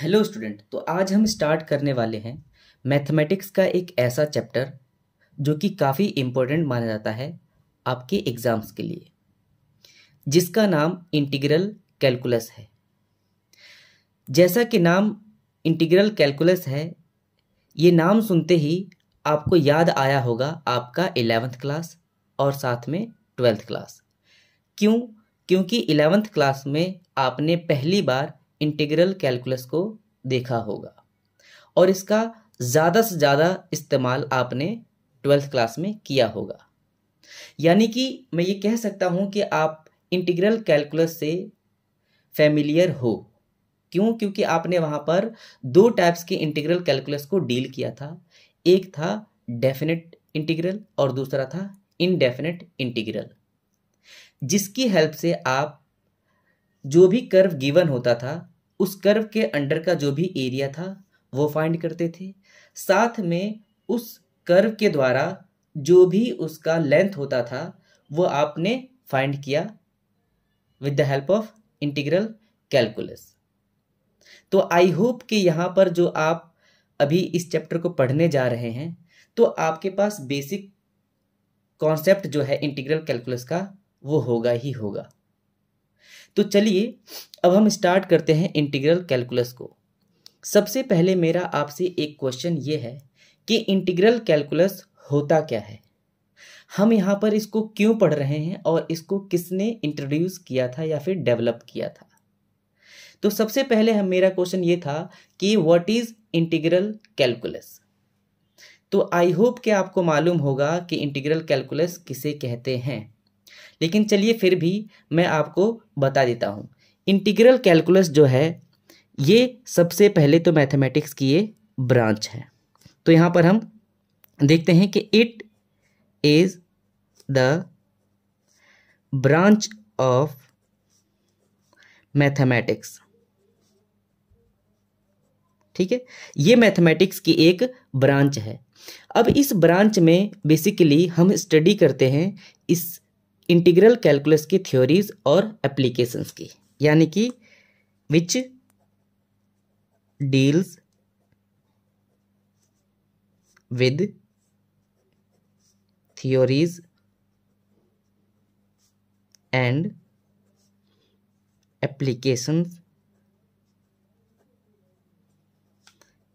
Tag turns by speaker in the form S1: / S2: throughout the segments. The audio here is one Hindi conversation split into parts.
S1: हेलो स्टूडेंट तो आज हम स्टार्ट करने वाले हैं मैथमेटिक्स का एक ऐसा चैप्टर जो कि काफ़ी इम्पोर्टेंट माना जाता है आपके एग्ज़ाम्स के लिए जिसका नाम इंटीग्रल कैलकुलस है जैसा कि नाम इंटीग्रल कैलकुलस है ये नाम सुनते ही आपको याद आया होगा आपका एलेवेंथ क्लास और साथ में ट्वेल्थ क्लास क्यों क्योंकि इलेवेंथ क्लास में आपने पहली बार इंटीग्रल कैलकुलस को देखा होगा और इसका ज़्यादा से ज़्यादा इस्तेमाल आपने ट्वेल्थ क्लास में किया होगा यानी कि मैं ये कह सकता हूँ कि आप इंटीग्रल कैलकुलस से फेमिलियर हो क्यों क्योंकि आपने वहाँ पर दो टाइप्स के इंटीग्रल कैलकुलस को डील किया था एक था डेफिनेट इंटीग्रल और दूसरा था इनडेफिनेट इंटीग्रल जिसकी हेल्प से आप जो भी कर्व गिवन होता था उस कर्व के अंडर का जो भी एरिया था वो फाइंड करते थे साथ में उस कर्व के द्वारा जो भी उसका लेंथ होता था वो आपने फाइंड किया with the help of integral calculus तो आई होप कि यहाँ पर जो आप अभी इस चैप्टर को पढ़ने जा रहे हैं तो आपके पास बेसिक कॉन्सेप्ट जो है इंटीग्रल कैलकुलस का वो होगा ही होगा तो चलिए अब हम स्टार्ट करते हैं इंटीग्रल कैलकुलस को सबसे पहले मेरा आपसे एक क्वेश्चन ये है कि इंटीग्रल कैलकुलस होता क्या है हम यहाँ पर इसको क्यों पढ़ रहे हैं और इसको किसने इंट्रोड्यूस किया था या फिर डेवलप किया था तो सबसे पहले हम मेरा क्वेश्चन ये था कि व्हाट इज इंटीग्रल कैलकुलस तो आई होप कि आपको मालूम होगा कि इंटीग्रल कैलकुलस किसे कहते हैं लेकिन चलिए फिर भी मैं आपको बता देता हूँ इंटीग्रल कैलकुलस जो है ये सबसे पहले तो मैथमेटिक्स की ये ब्रांच है तो यहाँ पर हम देखते हैं कि it is the branch of mathematics ठीक है ये मैथमेटिक्स की एक ब्रांच है अब इस ब्रांच में बेसिकली हम स्टडी करते हैं इस इंटीग्रल कैलकुलस की थ्योरीज और एप्लीकेशंस की यानी कि which deals with and applications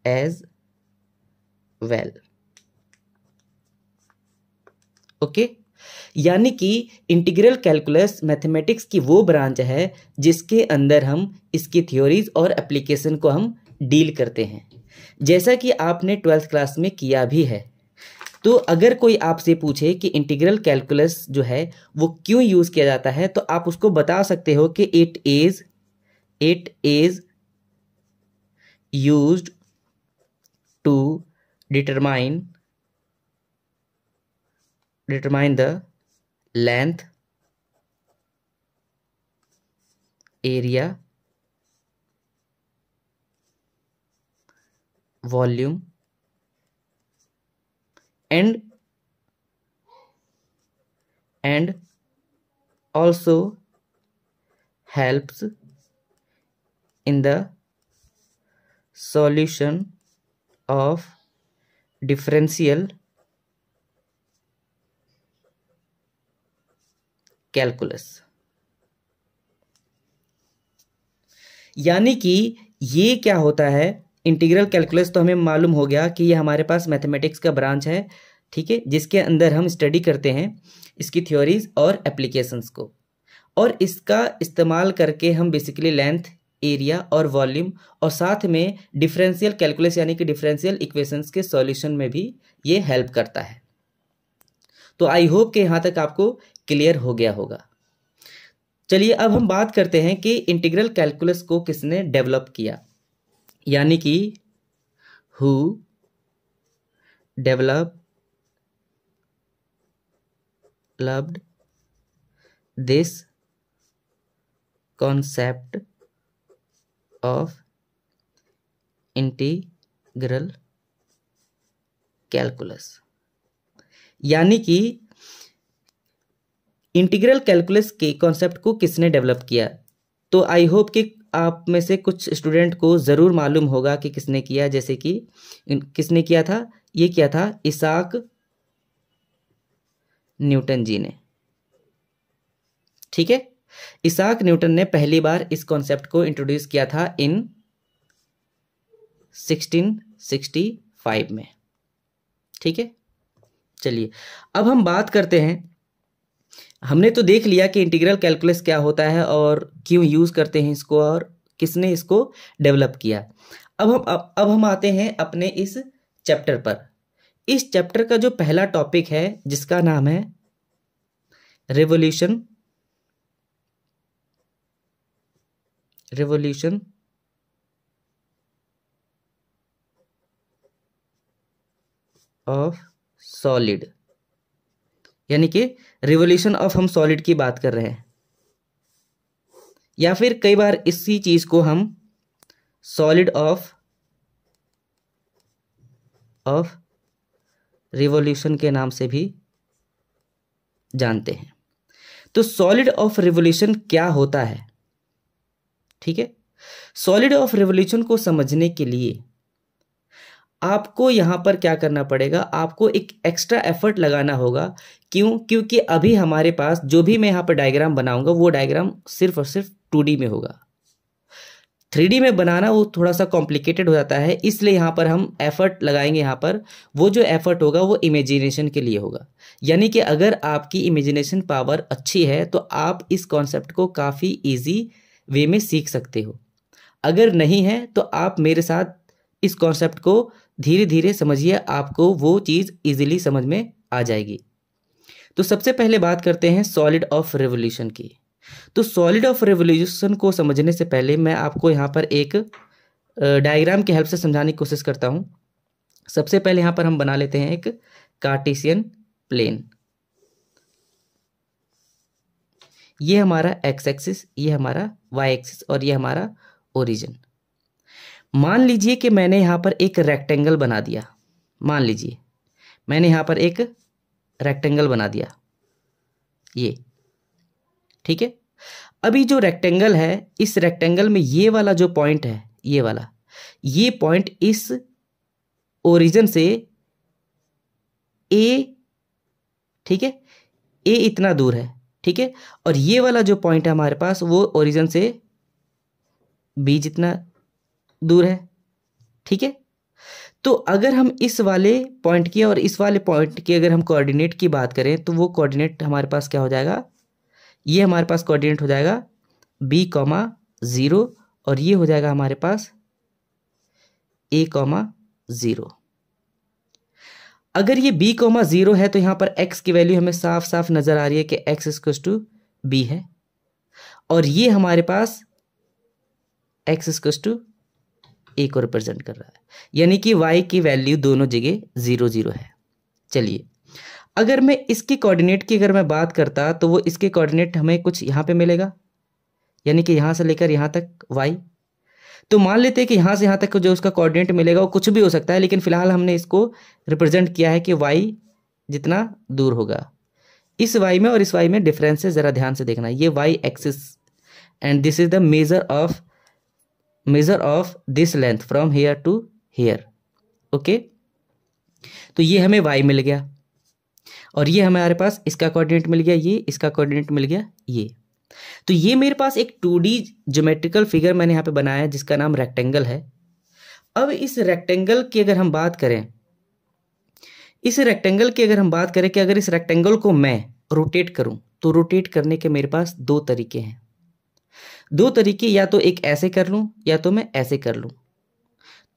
S1: as well okay okay यानी कि इंटीग्रल कैलकुलस मैथमेटिक्स की वो ब्रांच है जिसके अंदर हम इसकी थ्योरीज और एप्लीकेशन को हम डील करते हैं जैसा कि आपने ट्वेल्थ क्लास में किया भी है तो अगर कोई आपसे पूछे कि इंटीग्रल कैलकुलस जो है वो क्यों यूज़ किया जाता है तो आप उसको बता सकते हो कि it is it is use to determine determine the length area volume and and also helps in the solution of differential calculus यानी कि ये क्या होता है इंटीग्रल कैलकुलस तो हमें मालूम हो गया कि ये हमारे पास मैथमेटिक्स का ब्रांच है ठीक है जिसके अंदर हम स्टडी करते हैं इसकी थ्योरीज और एप्लीकेशंस को और इसका इस्तेमाल करके हम बेसिकली लेंथ एरिया और वॉल्यूम और साथ में डिफरेंशियल कैलकुलस यानी कि डिफरेंशियल इक्वेशंस के सॉल्यूशन में भी ये हेल्प करता है तो आई होप कि यहाँ तक आपको क्लियर हो गया होगा चलिए अब हम बात करते हैं कि इंटीग्रल कैलकुलस को किसने डेवलप किया यानी कि who develop loved this concept of integral calculus यानी कि इंटीग्रल कैलकुलस के कॉन्सेप्ट को किसने डेवलप किया तो आई होप कि आप में से कुछ स्टूडेंट को ज़रूर मालूम होगा कि किसने किया जैसे कि किसने किया था ये किया था इसाक न्यूटन जी ने ठीक है इसाक न्यूटन ने पहली बार इस कॉन्सेप्ट को इंट्रोड्यूस किया था इन 1665 में ठीक है चलिए अब हम बात करते हैं हमने तो देख लिया कि इंटीग्रल कैलकुलस क्या होता है और क्यों यूज़ करते हैं इसको और किसने इसको डेवलप किया अब हम अब, हम आते हैं अपने इस चैप्टर पर इस चैप्टर का जो पहला टॉपिक है जिसका नाम है रेवोल्यूशन रेवोल्यूशन ऑफ सॉलिड यानी कि रिवोल्यूशन ऑफ हम सॉलिड की बात कर रहे हैं या फिर कई बार इसी चीज़ को हम सॉलिड ऑफ ऑफ रिवोल्यूशन के नाम से भी जानते हैं तो सॉलिड ऑफ रिवोल्यूशन क्या होता है ठीक है सॉलिड ऑफ रिवोल्यूशन को समझने के लिए आपको यहाँ पर क्या करना पड़ेगा आपको एक एक्स्ट्रा एफर्ट लगाना होगा क्यों क्योंकि अभी हमारे पास जो भी मैं यहाँ पर डायग्राम बनाऊंगा वो डायग्राम सिर्फ और सिर्फ टू में होगा थ्री में बनाना वो थोड़ा सा कॉम्प्लिकेटेड हो जाता है इसलिए यहाँ पर हम एफर्ट लगाएंगे यहाँ पर वो जो एफर्ट होगा वो इमेजिनेशन के लिए होगा यानी कि अगर आपकी इमेजिनेशन पावर अच्छी है तो आप इस कॉन्सेप्ट को काफ़ी ईजी वे में सीख सकते हो अगर नहीं है तो आप मेरे साथ इस कॉन्सेप्ट को धीरे धीरे समझिए आपको वो चीज़ इजीली समझ में आ जाएगी तो सबसे पहले बात करते हैं सॉलिड ऑफ रेवोल्यूशन की तो सॉलिड ऑफ रेवोल्यूशन को समझने से पहले मैं आपको यहाँ पर एक डायग्राम की हेल्प से समझाने की कोशिश करता हूँ सबसे पहले यहाँ पर हम बना लेते हैं एक कार्टेशियन प्लेन ये हमारा एक्स एक्सिस ये हमारा वाई एक्सिस और ये हमारा ओरिजिन मान लीजिए कि मैंने यहाँ पर एक रेक्टेंगल बना दिया मान लीजिए मैंने यहाँ पर एक रेक्टेंगल बना दिया ये ठीक है अभी जो रेक्टेंगल है इस रेक्टेंगल में ये वाला जो पॉइंट है ये वाला ये पॉइंट इस ओरिजन से ए ठीक है ए इतना दूर है ठीक है और ये वाला जो पॉइंट है हमारे पास वो ओरिजन से बी जितना दूर है ठीक है तो अगर हम इस वाले पॉइंट की और इस वाले पॉइंट की अगर हम कोऑर्डिनेट की बात करें तो वो कोऑर्डिनेट हमारे पास क्या हो जाएगा ये हमारे पास कोऑर्डिनेट हो जाएगा बी कॉमा ज़ीरो और ये हो जाएगा हमारे पास ए कॉमा ज़ीरो अगर ये बी कॉमा ज़ीरो है तो यहाँ पर एक्स की वैल्यू हमें साफ साफ नज़र आ रही है कि एक्स इक्वस टू बी है और ये हमारे पास एक्स इक्वस टू ए को रिप्रेजेंट कर रहा है यानी कि वाई की वैल्यू दोनों जगह ज़ीरो ज़ीरो है चलिए अगर मैं इसके कोऑर्डिनेट की अगर मैं बात करता तो वो इसके कोऑर्डिनेट हमें कुछ यहाँ पे मिलेगा यानी कि यहाँ से लेकर यहाँ तक वाई तो मान लेते हैं कि यहाँ से यहाँ तक जो उसका कोऑर्डिनेट मिलेगा वो कुछ भी हो सकता है लेकिन फिलहाल हमने इसको रिप्रेजेंट किया है कि वाई जितना दूर होगा इस वाई में और इस वाई में डिफरेंस है ज़रा ध्यान से देखना ये y axis and this is the major of measure of this length from here to here okay तो ये हमें वाई मिल गया और ये हमारे पास इसका कोऑर्डिनेट मिल गया ये इसका कोऑर्डिनेट मिल गया ये तो ये मेरे पास एक टू डी जोमेट्रिकल फिगर मैंने यहाँ पे बनाया है जिसका नाम रेक्टेंगल है अब इस रेक्टेंगल की अगर हम बात करें इस रेक्टेंगल की अगर हम बात करें कि अगर इस रेक्टेंगल को मैं रोटेट करूं तो रोटेट करने के मेरे पास दो तरीके हैं दो तरीके या तो एक ऐसे कर लूँ या तो मैं ऐसे कर लूँ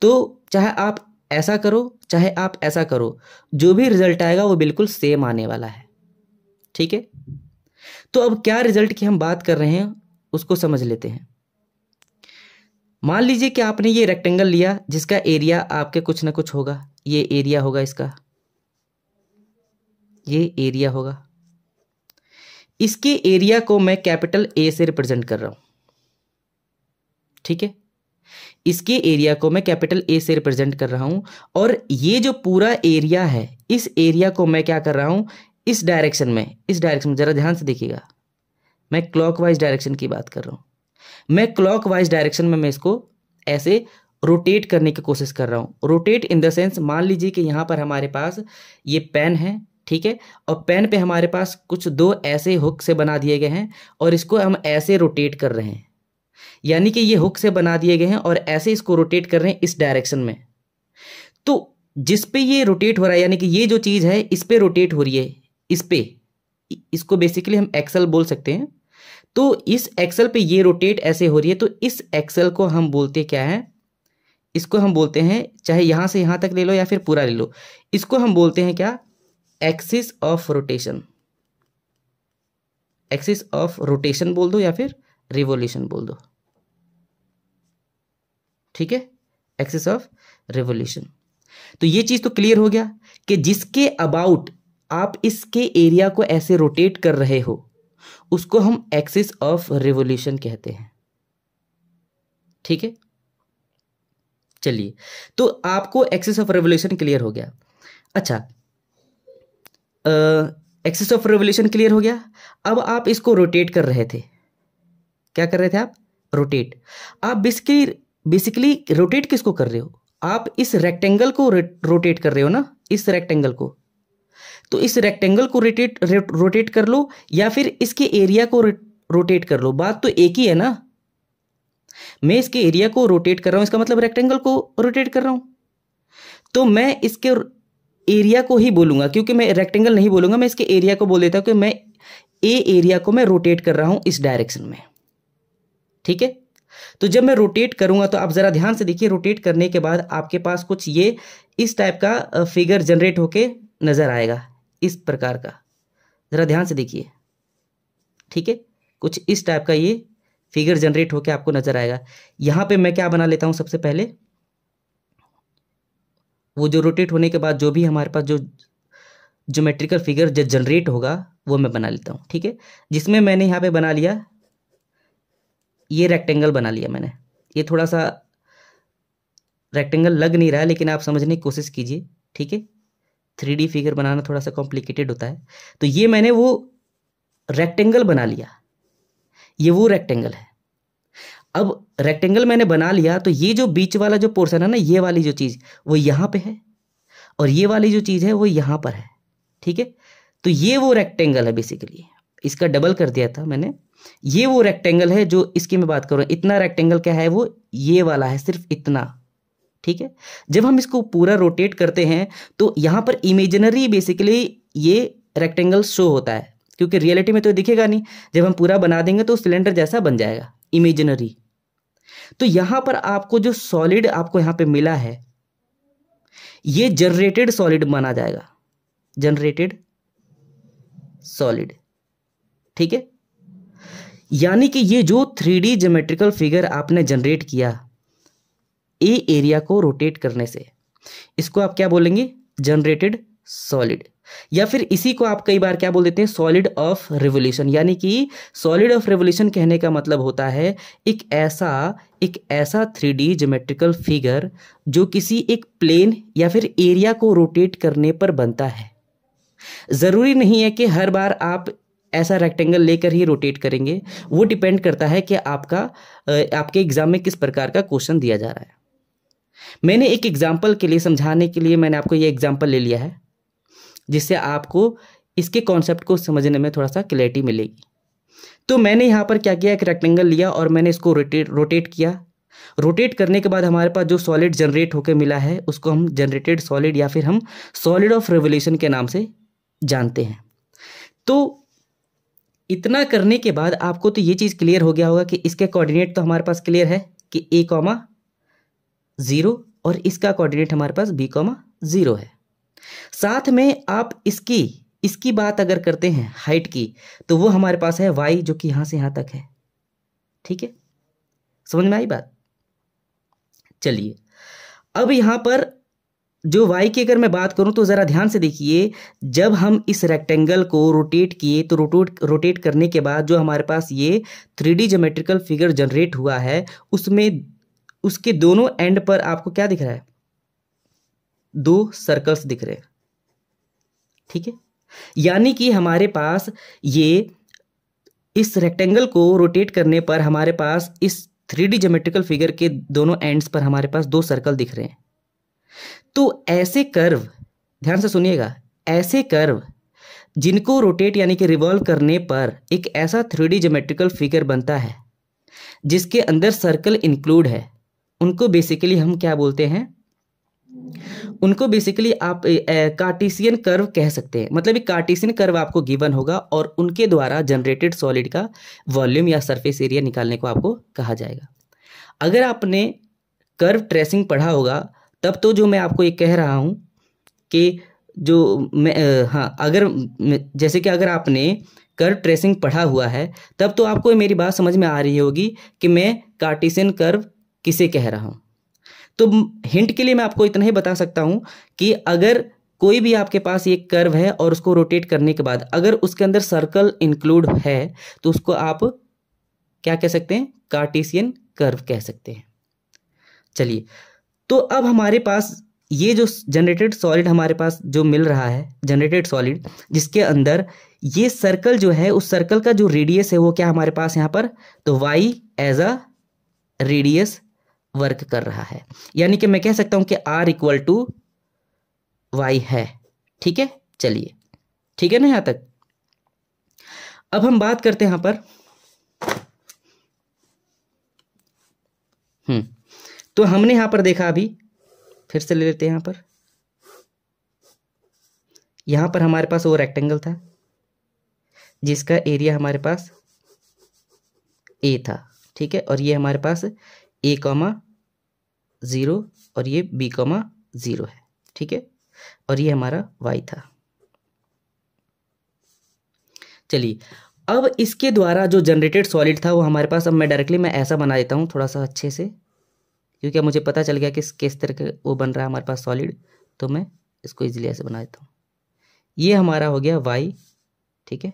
S1: तो चाहे आप ऐसा करो चाहे आप ऐसा करो जो भी रिजल्ट आएगा वो बिल्कुल सेम आने वाला है ठीक है तो अब क्या रिजल्ट की हम बात कर रहे हैं उसको समझ लेते हैं मान लीजिए कि आपने ये रेक्टेंगल लिया जिसका एरिया आपके कुछ ना कुछ होगा ये एरिया होगा इसका ये एरिया होगा इसके एरिया को मैं कैपिटल ए से रिप्रेजेंट कर रहा हूं ठीक है इसके एरिया को मैं कैपिटल ए से रिप्रेजेंट कर रहा हूं और ये जो पूरा एरिया है इस एरिया को मैं क्या कर रहा हूं इस डायरेक्शन में इस डायरेक्शन में जरा ध्यान से देखिएगा मैं क्लॉकवाइज डायरेक्शन की बात कर रहा हूं मैं क्लॉकवाइज डायरेक्शन में मैं इसको ऐसे रोटेट करने की कोशिश कर रहा हूँ रोटेट इन द सेंस मान लीजिए कि यहाँ पर हमारे पास ये पेन है ठीक है और पेन पे हमारे पास कुछ दो ऐसे हुक से बना दिए गए हैं और इसको हम ऐसे रोटेट कर रहे हैं यानी कि ये हुक से बना दिए गए हैं और ऐसे इसको रोटेट कर रहे हैं इस डायरेक्शन में तो जिस पे ये रोटेट हो रहा है यानी कि ये जो चीज़ है इस पर रोटेट हो रही है इस पे इसको बेसिकली हम एक्सल बोल सकते हैं तो इस एक्सल पे ये रोटेट ऐसे हो रही है तो इस एक्सल को हम बोलते क्या है इसको हम बोलते हैं चाहे यहां से यहां तक ले लो या फिर पूरा ले लो इसको हम बोलते हैं क्या axis of rotation axis of rotation बोल दो या फिर रिवोल्यूशन बोल दो ठीक है एक्सेस ऑफ रेवोल्यूशन तो ये चीज तो क्लियर हो गया कि जिसके अबाउट आप इसके एरिया को ऐसे रोटेट कर रहे हो उसको हम एक्सिस ऑफ रिवोल्यूशन कहते हैं ठीक है चलिए तो आपको एक्सिस ऑफ रिवोल्यूशन क्लियर हो गया अच्छा एक्सिस ऑफ रिवोल्यूशन क्लियर हो गया अब आप इसको रोटेट कर रहे थे क्या कर रहे थे आप रोटेट आप बेसिकली बेसिकली रोटेट किसको कर रहे हो आप इस रेक्टेंगल को रोटेट कर रहे हो ना इस रेक्टेंगल को तो इस रेक्टेंगल को रोटेट रोटेट कर लो या फिर इसके एरिया को रोटेट कर लो बात तो एक ही है ना मैं इसके एरिया को रोटेट कर रहा हूं इसका मतलब रेक्टेंगल को रोटेट कर रहा हूं तो मैं इसके एरिया को ही बोलूंगा क्योंकि मैं रेक्टेंगल नहीं बोलूंगा मैं इसके एरिया को बोल देता हूं कि मैं ए एरिया को मैं रोटेट कर रहा हूं इस डायरेक्शन में ठीक है तो जब मैं रोटेट करूंगा तो आप ज़रा ध्यान से देखिए रोटेट करने के बाद आपके पास कुछ ये इस टाइप का फिगर जनरेट होके नज़र आएगा इस प्रकार का ज़रा ध्यान से देखिए ठीक है कुछ इस टाइप का ये फिगर जनरेट होके आपको नज़र आएगा यहां पे मैं क्या बना लेता हूं सबसे पहले वो जो रोटेट होने के बाद जो भी हमारे पास जो जोमेट्रिकल फिगर जो जनरेट होगा वो मैं बना लेता हूँ ठीक है जिसमें मैंने यहाँ पे बना लिया ये रेक्टेंगल बना लिया मैंने ये थोड़ा सा रेक्टेंगल लग नहीं रहा है लेकिन आप समझने की कोशिश कीजिए ठीक है थ्री डी फिगर बनाना थोड़ा सा कॉम्प्लिकेटेड होता है तो ये मैंने वो रेक्टेंगल बना लिया ये वो रेक्टेंगल है अब रेक्टेंगल मैंने बना लिया तो ये जो बीच वाला जो पोर्सन है ना ये वाली जो चीज़ वो यहां पे है और ये वाली जो चीज़ है वो यहां पर है ठीक है तो ये वो रेक्टेंगल है बेसिकली इसका डबल कर दिया था मैंने ये वो रेक्टेंगल है जो इसकी मैं बात कर रहा हूँ इतना रेक्टेंगल क्या है वो ये वाला है सिर्फ इतना ठीक है जब हम इसको पूरा रोटेट करते हैं तो यहाँ पर इमेजनरी बेसिकली ये रेक्टेंगल शो होता है क्योंकि रियलिटी में तो दिखेगा नहीं जब हम पूरा बना देंगे तो सिलेंडर जैसा बन जाएगा इमेजनरी तो यहां पर आपको जो सॉलिड आपको यहां पे मिला है ये जनरेटेड सॉलिड माना जाएगा जनरेटेड सॉलिड ठीक है यानी कि ये जो थ्री डी जोमेट्रिकल फिगर आपने जनरेट किया ए एरिया को रोटेट करने से इसको आप क्या बोलेंगे जनरेटेड सॉलिड या फिर इसी को आप कई बार क्या बोल देते हैं सॉलिड ऑफ रेवोल्यूशन यानी कि सॉलिड ऑफ रिवोल्यूशन कहने का मतलब होता है एक ऐसा एक ऐसा थ्री डी जोमेट्रिकल फिगर जो किसी एक प्लेन या फिर एरिया को रोटेट करने पर बनता है ज़रूरी नहीं है कि हर बार आप ऐसा रेक्टेंगल लेकर ही रोटेट करेंगे वो डिपेंड करता है कि आपका आपके एग्ज़ाम में किस प्रकार का क्वेश्चन दिया जा रहा है मैंने एक एग्ज़ाम्पल के लिए समझाने के लिए मैंने आपको ये एग्ज़ाम्पल ले लिया है जिससे आपको इसके कॉन्सेप्ट को समझने में थोड़ा सा क्लैरिटी मिलेगी तो मैंने यहाँ पर क्या किया एक रेक्टेंगल लिया और मैंने इसको रोटेट रोटेट किया रोटेट करने के बाद हमारे पास जो सॉलिड जनरेट होकर मिला है उसको हम जनरेटेड सॉलिड या फिर हम सॉलिड ऑफ रेवोल्यूशन के नाम से जानते हैं तो इतना करने के बाद आपको तो ये चीज़ क्लियर हो गया होगा कि इसके कोऑर्डिनेट तो हमारे पास क्लियर है कि ए कॉमा ज़ीरो और इसका कोऑर्डिनेट हमारे पास बी कॉमा ज़ीरो है साथ में आप इसकी इसकी बात अगर करते हैं हाइट की तो वो हमारे पास है वाई जो कि यहाँ से यहाँ तक है ठीक है समझ में आई बात चलिए अब यहाँ पर जो वाई की अगर मैं बात करूं तो ज़रा ध्यान से देखिए जब हम इस रेक्टेंगल को रोटेट किए तो रोटेट रोटेट करने के बाद जो हमारे पास ये three D geometrical figure generate हुआ है उसमें उसके दोनों एंड पर आपको क्या दिख रहा है दो सर्कल्स दिख रहे ठीक है यानी कि हमारे पास ये इस रेक्टेंगल को रोटेट करने पर हमारे पास इस थ्री डी जोमेट्रिकल फिगर के दोनों एंड्स पर हमारे पास दो सर्कल दिख रहे हैं तो ऐसे कर्व ध्यान से सुनिएगा ऐसे कर्व जिनको रोटेट यानी कि रिवॉल्व करने पर एक ऐसा थ्री जोमेट्रिकल फिगर बनता है जिसके अंदर सर्कल इंक्लूड है उनको बेसिकली हम क्या बोलते हैं उनको बेसिकली आप कार्टिसियन कर्व कह सकते हैं मतलब एक कार्टिसियन कर्व आपको गिवन होगा और उनके द्वारा जनरेटेड सॉलिड का वॉल्यूम या सरफेस एरिया निकालने को आपको कहा जाएगा अगर आपने कर्व ट्रेसिंग पढ़ा होगा तब तो जो मैं आपको ये कह रहा हूँ कि जो मैं हाँ अगर जैसे कि अगर आपने कर्व ट्रेसिंग पढ़ा हुआ है तब तो आपको मेरी बात समझ में आ रही होगी कि मैं कार्टिसन कर्व किसे कह रहा हूँ तो हिंट के लिए मैं आपको इतना ही बता सकता हूँ कि अगर कोई भी आपके पास एक कर्व है और उसको रोटेट करने के बाद अगर उसके अंदर सर्कल इंक्लूड है तो उसको आप क्या कह सकते हैं कार्टिसियन कर्व कह सकते हैं चलिए तो अब हमारे पास ये जो जनरेटेड सॉलिड हमारे पास जो मिल रहा है जनरेटेड सॉलिड जिसके अंदर ये सर्कल जो है उस सर्कल का जो रेडियस है वो क्या हमारे पास यहाँ पर तो y as a radius work कर रहा है यानी कि मैं कह सकता हूँ कि आर इक्वल टू वाई है ठीक है चलिए ठीक है ना यहाँ तक अब हम बात करते हैं यहाँ पर हम्म तो हमने यहां पर देखा अभी फिर से ले लेते हैं यहां पर यहां पर हमारे पास वो रेक्टेंगल था जिसका एरिया हमारे पास ए था ठीक है और ये हमारे पास ए कॉमा ज़ीरो और ये बी कॉमा ज़ीरो है ठीक है और ये हमारा वाई था चलिए अब इसके द्वारा जो जनरेटेड सॉलिड था वो हमारे पास अब मैं डायरेक्टली मैं ऐसा बना देता हूँ थोड़ा सा अच्छे से क्योंकि मुझे पता चल गया कि किस तरह का वो बन रहा है हमारे पास सॉलिड तो मैं इसको इजीली ऐसे बना देता हूँ ये हमारा हो गया वाई ठीक है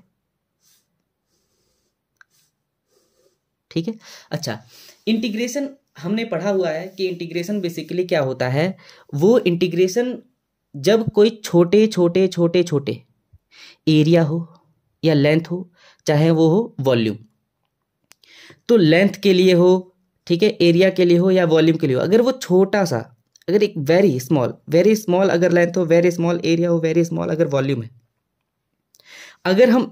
S1: ठीक है अच्छा इंटीग्रेशन हमने पढ़ा हुआ है कि इंटीग्रेशन बेसिकली क्या होता है वो इंटीग्रेशन जब कोई छोटे छोटे छोटे छोटे एरिया हो या लेंथ हो चाहे वो हो वॉल्यूम तो लेंथ के लिए हो ठीक है एरिया के लिए हो या वॉल्यूम के लिए हो अगर वो छोटा सा अगर एक वेरी स्मॉल वेरी स्मॉल अगर लेंथ हो वेरी स्मॉल एरिया हो वेरी स्मॉल अगर वॉल्यूम है अगर हम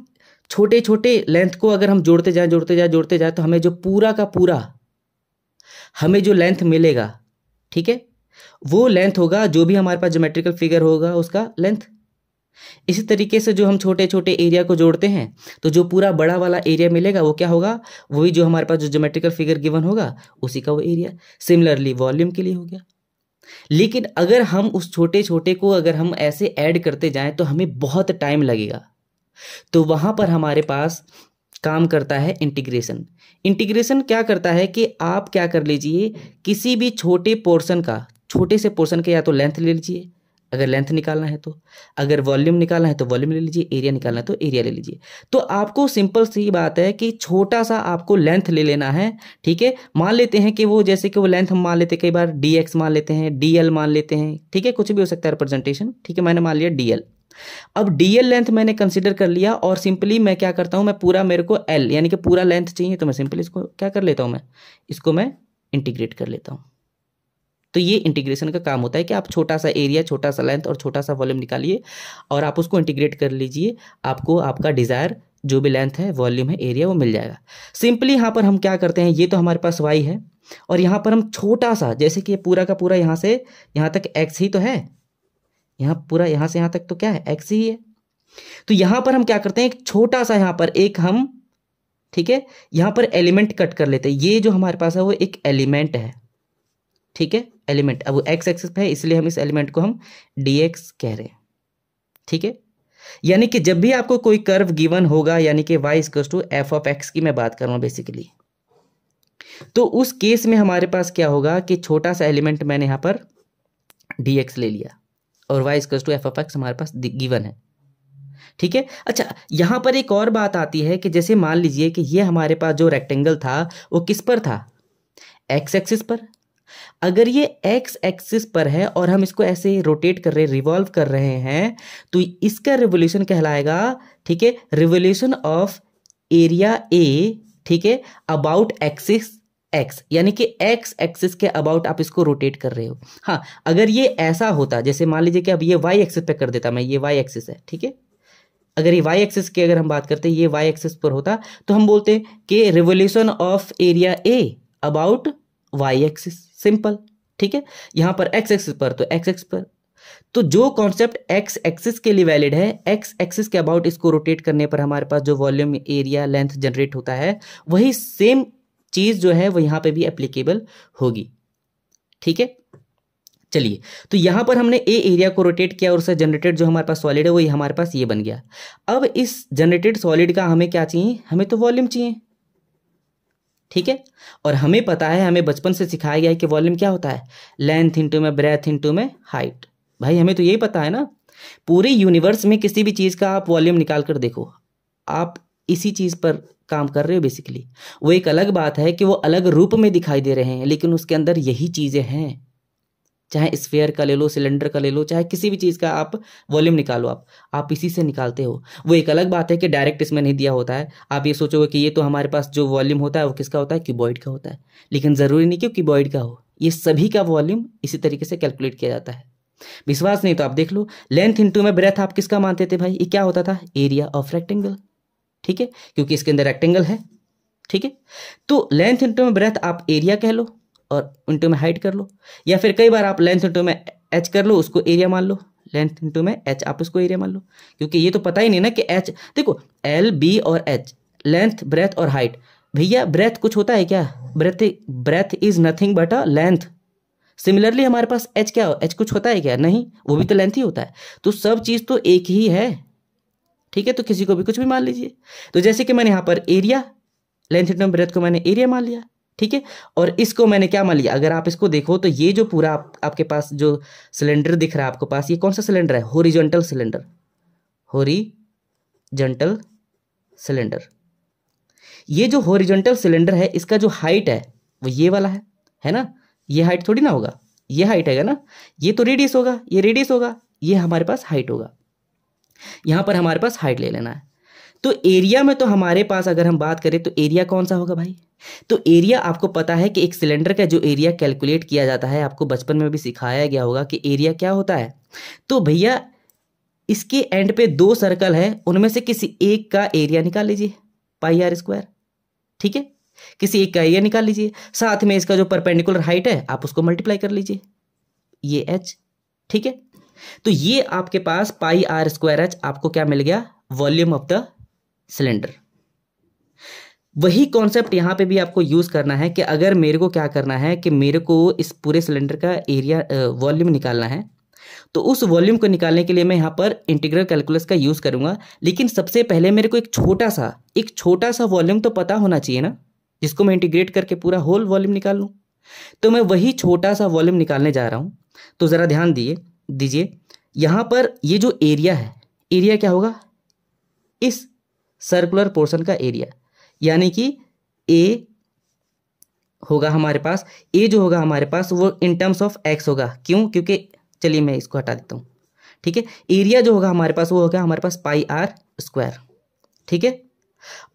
S1: छोटे छोटे लेंथ को अगर हम जोड़ते जाए जोड़ते जाए जोड़ते जाए तो हमें जो पूरा का पूरा हमें जो लेंथ मिलेगा ठीक है वो लेंथ होगा जो भी हमारे पास जोमेट्रिकल फिगर होगा उसका लेंथ इसी तरीके से जो हम छोटे छोटे एरिया को जोड़ते हैं तो जो पूरा बड़ा वाला एरिया मिलेगा वो क्या होगा वही जो हमारे पास जो जोमेट्रिकल फिगर गिवन होगा उसी का वो एरिया सिमिलरली वॉल्यूम के लिए हो गया लेकिन अगर हम उस छोटे छोटे को अगर हम ऐसे ऐड करते जाएं तो हमें बहुत टाइम लगेगा तो वहां पर हमारे पास काम करता है इंटीग्रेशन इंटीग्रेशन क्या करता है कि आप क्या कर लीजिए किसी भी छोटे पोर्शन का छोटे से पोर्शन का या तो लेंथ ले लीजिए अगर लेंथ निकालना है तो अगर वॉल्यूम निकालना है तो वॉल्यूम ले लीजिए एरिया निकालना है तो एरिया ले लीजिए तो आपको सिंपल सी बात है कि छोटा सा आपको लेंथ ले लेना है ठीक है मान लेते हैं कि वो जैसे कि वो लेंथ हम मान लेते हैं कई बार डी एक्स मान लेते हैं डी एल मान लेते हैं ठीक है कुछ भी हो सकता है रिप्रेजेंटेशन ठीक है मैंने मान लिया डी एल अब डी एल लेंथ मैंने कंसिडर कर लिया और सिंपली मैं क्या करता हूँ मैं पूरा मेरे को एल यानी कि पूरा लेंथ चाहिए तो मैं सिंपली इसको क्या कर लेता हूँ मैं इसको मैं इंटीग्रेट कर लेता हूँ तो ये इंटीग्रेशन का काम होता है कि आप छोटा सा एरिया छोटा सा लेंथ और छोटा सा वॉल्यूम निकालिए और आप उसको इंटीग्रेट कर लीजिए आपको आपका डिज़ायर जो भी लेंथ है वॉल्यूम है एरिया वो मिल जाएगा सिंपली यहाँ पर हम क्या करते हैं ये तो हमारे पास वाई है और यहाँ पर हम छोटा सा जैसे कि पूरा का पूरा यहाँ से यहाँ तक एक्स ही तो है यहाँ पूरा यहाँ से यहाँ तक तो क्या है एक्स ही है तो यहाँ पर हम क्या करते हैं एक छोटा सा यहाँ पर एक हम ठीक है यहाँ पर एलिमेंट कट कर लेते हैं ये जो हमारे पास है वो एक एलिमेंट है ठीक है एलिमेंट अब वो एक्स एक्सेस पे है इसलिए हम इस एलिमेंट को हम डी एक्स कह रहे हैं ठीक है यानी कि जब भी आपको कोई कर्व गिवन होगा यानी कि y equals to f of x की मैं बात कर रहा हूँ बेसिकली तो उस केस में हमारे पास क्या होगा कि छोटा सा एलिमेंट मैंने यहाँ पर डी एक्स ले लिया और y equals to f of x हमारे पास गिवन है ठीक है अच्छा यहां पर एक और बात आती है कि जैसे मान लीजिए कि ये हमारे पास जो रेक्टेंगल था वो किस पर था एक्स एक्सिस पर अगर ये एक्स एक्सिस पर है और हम इसको ऐसे रोटेट कर रहे रिवॉल्व कर रहे हैं तो इसका रिवोल्यूशन कहलाएगा ठीक है रिवोल्यूशन ऑफ एरिया ए ठीक है अबाउट एक्सिस एक्स यानी कि एक्स एक्सिस के अबाउट आप इसको रोटेट कर रहे हो हाँ अगर ये ऐसा होता जैसे मान लीजिए कि अब ये वाई एक्सिस पे कर देता मैं ये वाई एक्सिस है ठीक है अगर ये वाई एक्सिस की अगर हम बात करते ये वाई एक्सिस पर होता तो हम बोलते कि revolution of area A about y axis simple ठीक है यहां पर एक्स एक्सिस पर तो एक्स एक्स पर तो जो कॉन्सेप्ट एक्स एक्सिस के लिए वैलिड है एक्स एक्सिस के अबाउट इसको रोटेट करने पर हमारे पास जो वॉल्यूम एरिया लेंथ जनरेट होता है वही सेम चीज़ जो है वो यहाँ पे भी एप्लीकेबल होगी ठीक है चलिए तो यहां पर हमने ए एरिया को रोटेट किया और उससे जनरेटेड जो हमारे पास सॉलिड है वही हमारे पास ये बन गया अब इस जनरेटेड सॉलिड का हमें क्या चाहिए हमें तो वॉल्यूम चाहिए ठीक है और हमें पता है हमें बचपन से सिखाया गया है कि वॉल्यूम क्या होता है लेंथ इंटू में ब्रेथ इंटू में हाइट भाई हमें तो यही पता है ना पूरे यूनिवर्स में किसी भी चीज़ का आप वॉल्यूम निकाल कर देखो आप इसी चीज़ पर काम कर रहे हो बेसिकली वो एक अलग बात है कि वो अलग रूप में दिखाई दे रहे हैं लेकिन उसके अंदर यही चीज़ें हैं चाहे स्फेयर का ले लो सिलेंडर का ले लो चाहे किसी भी चीज़ का आप वॉल्यूम निकालो आप आप इसी से निकालते हो वो एक अलग बात है कि डायरेक्ट इसमें नहीं दिया होता है आप ये सोचोगे कि ये तो हमारे पास जो वॉल्यूम होता है वो किसका होता है क्यूबॉइड का होता है लेकिन ज़रूरी नहीं कि क्यूबॉइड का हो ये सभी का वॉल्यूम इसी तरीके से कैलकुलेट किया जाता है विश्वास नहीं तो आप देख लो लेंथ इंटू में ब्रेथ आप किसका मानते थे भाई ये क्या होता था एरिया ऑफ रेक्टेंगल ठीक है क्योंकि इसके अंदर रेक्टेंगल है ठीक है तो लेंथ इंटू में ब्रेथ आप एरिया कह लो और इंटू में हाइट कर लो या फिर कई बार आप लेंथ इंटू में एच कर लो उसको एरिया मान लो लेंथ इंटू में एच आप उसको एरिया मान लो क्योंकि ये तो पता ही नहीं ना कि एच देखो एल बी और एच लेंथ ब्रेथ और हाइट भैया ब्रेथ कुछ होता है क्या breadth breadth is nothing but a length similarly हमारे पास एच क्या हो एच कुछ होता है क्या नहीं वो भी तो लेंथ ही होता है तो सब चीज़ तो एक ही है ठीक है तो किसी को भी कुछ भी मान लीजिए तो जैसे कि मैंने यहाँ पर एरिया लेंथ इंटू में ब्रेथ को मैंने एरिया मान लिया ठीक है और इसको मैंने क्या मान लिया अगर आप इसको देखो तो ये जो पूरा आप, आपके पास जो सिलेंडर दिख रहा है आपको पास ये कौन सा सिलेंडर है होरिजेंटल सिलेंडर होरिजेंटल सिलेंडर ये जो होरिजेंटल सिलेंडर है इसका जो हाइट है वो ये वाला है है ना ये हाइट थोड़ी ना होगा ये हाइट है ना ये तो रेडियस होगा ये रेडियस होगा ये हमारे पास हाइट होगा यहां पर हमारे पास हाइट ले लेना है तो एरिया में तो हमारे पास अगर हम बात करें तो एरिया कौन सा होगा भाई तो एरिया आपको पता है कि एक सिलेंडर का जो एरिया कैलकुलेट किया जाता है आपको बचपन में भी सिखाया गया होगा कि एरिया क्या होता है तो भैया इसके एंड पे दो सर्कल है उनमें से किसी एक का एरिया निकाल लीजिए पाई आर स्क्वायर ठीक है किसी एक का एरिया निकाल लीजिए साथ में इसका जो परपेंडिकुलर हाइट है आप उसको मल्टीप्लाई कर लीजिए ये एच ठीक है तो ये आपके पास पाई आर स्क्वायर एच आपको क्या मिल गया वॉल्यूम ऑफ द सिलेंडर वही कॉन्सेप्ट यहाँ पे भी आपको यूज़ करना है कि अगर मेरे को क्या करना है कि मेरे को इस पूरे सिलेंडर का एरिया वॉल्यूम निकालना है तो उस वॉल्यूम को निकालने के लिए मैं यहाँ पर इंटीग्रल कैलकुलस का यूज़ करूँगा लेकिन सबसे पहले मेरे को एक छोटा सा एक छोटा सा वॉल्यूम तो पता होना चाहिए ना जिसको मैं इंटीग्रेट करके पूरा होल वॉल्यूम निकाल लूँ तो मैं वही छोटा सा वॉल्यूम निकालने जा रहा हूँ तो ज़रा ध्यान दिए दीजिए यहाँ पर ये जो एरिया है एरिया क्या होगा इस सर्कुलर पोर्शन का एरिया यानी कि ए होगा हमारे पास ए जो होगा हमारे पास वो इन टर्म्स ऑफ एक्स होगा क्यों क्योंकि चलिए मैं इसको हटा देता हूँ ठीक है एरिया जो होगा हमारे पास वो होगा हमारे पास पाई आर स्क्वायर ठीक है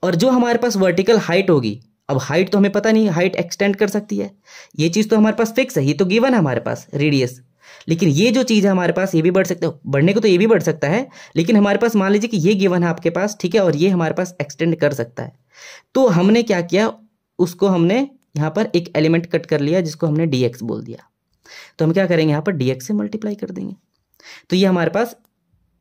S1: और जो हमारे पास वर्टिकल हाइट होगी अब हाइट तो हमें पता नहीं हाइट एक्सटेंड कर सकती है ये चीज़ तो हमारे पास फिक्स है ये तो गिवन है हमारे पास रेडियस लेकिन ये जो चीज़ है हमारे पास ये भी बढ़ सकता है बढ़ने को तो ये भी बढ़ सकता है लेकिन हमारे पास मान लीजिए कि ये गिवन है आपके पास ठीक है और ये हमारे पास एक्सटेंड कर सकता है तो हमने क्या किया उसको हमने यहाँ पर एक एलिमेंट कट कर लिया जिसको हमने डी बोल दिया तो हम क्या करेंगे यहाँ पर डी से मल्टीप्लाई कर देंगे तो ये हमारे पास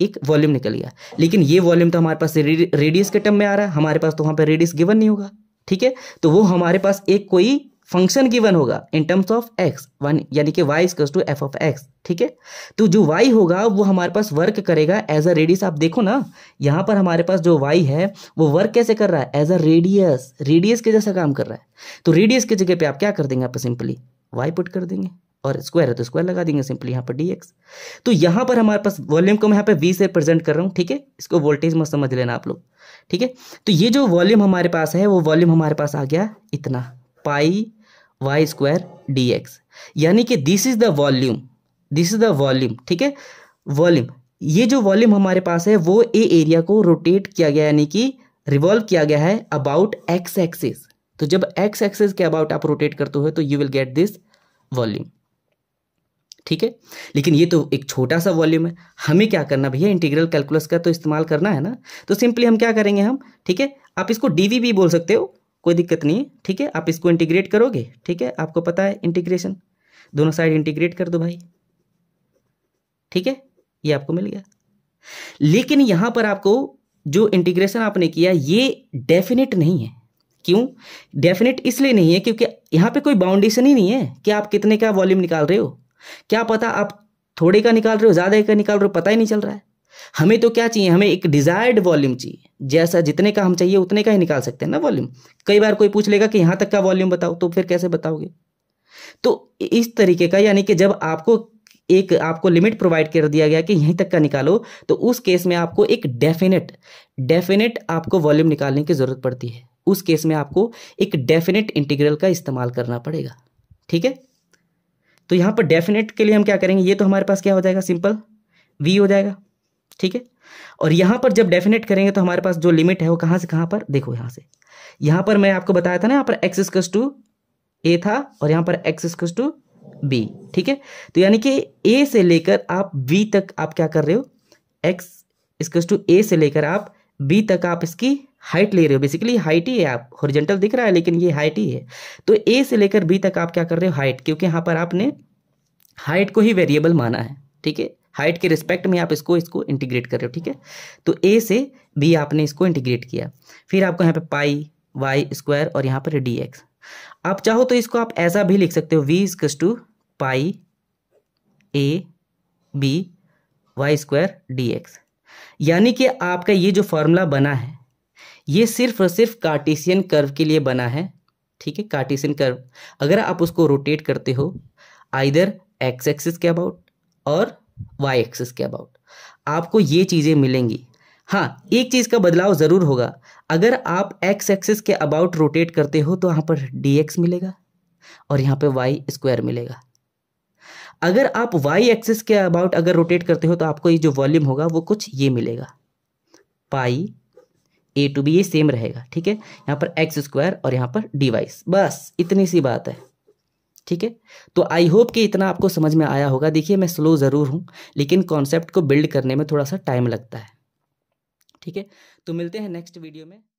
S1: एक वॉल्यूम निकल गया लेकिन ये वॉल्यूम तो हमारे पास रेडियस के टर्म में आ रहा है हमारे पास तो वहाँ पर रेडियस गिवन नहीं होगा ठीक है तो वो हमारे पास एक कोई फंक्शन गिवन होगा in terms of x one यानी कि वाई इजकस टू एफ ऑफ एक्स ठीक है तो जो वाई होगा वो हमारे पास वर्क करेगा एज अ रेडियस आप देखो ना यहाँ पर हमारे पास जो वाई है वो वर्क कैसे कर रहा है एज अ रेडियस रेडियस के जैसा काम कर रहा है तो रेडियस की जगह पे आप क्या कर देंगे आप सिंपली वाई पुट कर देंगे और स्क्वायर है तो स्क्वायर लगा देंगे सिंपली यहाँ पर डी एक्स तो यहाँ पर हमारे पास वॉल्यूम को मैं यहाँ पर वी से प्रेजेंट कर रहा हूँ ठीक है इसको वोल्टेज मत समझ लेना आप लोग ठीक है तो ये जो वॉल्यूम हमारे पास है वो वॉल्यूम हमारे पास आ गया इतना pi y square d x यानी कि this is the volume this is the volume ठीक है वॉल्यूम ये जो वॉल्यूम हमारे पास है वो ए एरिया को रोटेट किया गया यानी कि रिवॉल्व किया गया है अबाउट एक्स एक्सिस तो जब एक्स एक्सिस के अबाउट आप रोटेट करते हो तो you will get this volume ठीक है लेकिन ये तो एक छोटा सा वॉल्यूम है हमें क्या करना भैया इंटीग्रल कैलकुलस का तो इस्तेमाल करना है ना तो सिंपली हम क्या करेंगे हम ठीक है आप इसको डीवी भी बोल सकते हो कोई दिक्कत नहीं है ठीक है आप इसको इंटीग्रेट करोगे ठीक है आपको पता है इंटीग्रेशन दोनों साइड इंटीग्रेट कर दो भाई ठीक है ये आपको मिल गया लेकिन यहाँ पर आपको जो इंटीग्रेशन आपने किया ये डेफिनेट नहीं है क्यों डेफिनेट इसलिए नहीं है क्योंकि यहाँ पे कोई बाउंडेशन ही नहीं है कि आप कितने का वॉल्यूम निकाल रहे हो क्या पता आप थोड़े का निकाल रहे हो ज़्यादा का निकाल रहे हो पता ही नहीं चल रहा है हमें तो क्या चाहिए हमें एक डिजायर्ड वॉल्यूम चाहिए जैसा जितने का हम चाहिए उतने का ही निकाल सकते हैं ना वॉल्यूम कई बार कोई पूछ लेगा कि यहां तक का वॉल्यूम बताओ तो फिर कैसे बताओगे तो इस तरीके का यानी कि जब आपको एक आपको लिमिट प्रोवाइड कर दिया गया कि यहीं तक का निकालो तो उस केस में आपको एक डेफिनेट डेफिनेट आपको वॉल्यूम निकालने की ज़रूरत पड़ती है उस केस में आपको एक डेफिनेट इंटीग्रल का इस्तेमाल करना पड़ेगा ठीक है तो यहां पर डेफिनेट के लिए हम क्या करेंगे ये तो हमारे पास क्या हो जाएगा सिंपल वी हो जाएगा ठीक है और यहां पर जब डेफिनेट करेंगे तो हमारे पास जो लिमिट है वो कहां से कहां पर देखो यहां से यहां पर मैं आपको बताया था ना यहां पर एक्स स्क्स टू ए था और यहां पर एक्स स्क्स टू बी ठीक है तो यानी कि ए से लेकर आप बी तक आप क्या कर रहे हो एक्स स्क्स टू ए से लेकर आप बी तक आप इसकी हाइट ले रहे हो बेसिकली हाइट ही है आप होरिजेंटल दिख रहा है लेकिन ये हाइट ही है तो ए से लेकर बी तक आप क्या कर रहे हो हाइट क्योंकि यहां पर आपने हाइट को ही वेरिएबल माना है ठीक है हाइट के रिस्पेक्ट में आप इसको इसको इंटीग्रेट कर रहे हो ठीक है तो ए से बी आपने इसको इंटीग्रेट किया फिर आपको यहाँ पे पाई वाई स्क्वायर और यहाँ पर डी एक्स आप चाहो तो इसको आप ऐसा भी लिख सकते हो वी इजकस to pi a b y square d x यानी कि आपका ये जो फॉर्मूला बना है ये सिर्फ और सिर्फ कार्टिसियन कर्व के लिए बना है ठीक है कार्टिसियन कर्व अगर आप उसको रोटेट करते हो आइदर एक्स एक्सिस के अबाउट और वाई एक्सेस के अबाउट आपको ये चीज़ें मिलेंगी हाँ एक चीज़ का बदलाव ज़रूर होगा अगर आप एक्स एक्सेस के अबाउट रोटेट करते हो तो यहां पर डी एक्स मिलेगा और यहां पे वाई स्क्वायर मिलेगा अगर आप वाई एक्सेस के अबाउट अगर रोटेट करते हो तो आपको ये जो वॉल्यूम होगा वो कुछ ये मिलेगा पाई ए टू बी ये सेम रहेगा ठीक है यहां पर एक्स स्क्वायर और यहां पर डी वाई बस इतनी सी बात है ठीक है तो आई होप कि इतना आपको समझ में आया होगा देखिए मैं स्लो ज़रूर हूं लेकिन कॉन्सेप्ट को बिल्ड करने में थोड़ा सा टाइम लगता है ठीक है तो मिलते हैं नेक्स्ट वीडियो में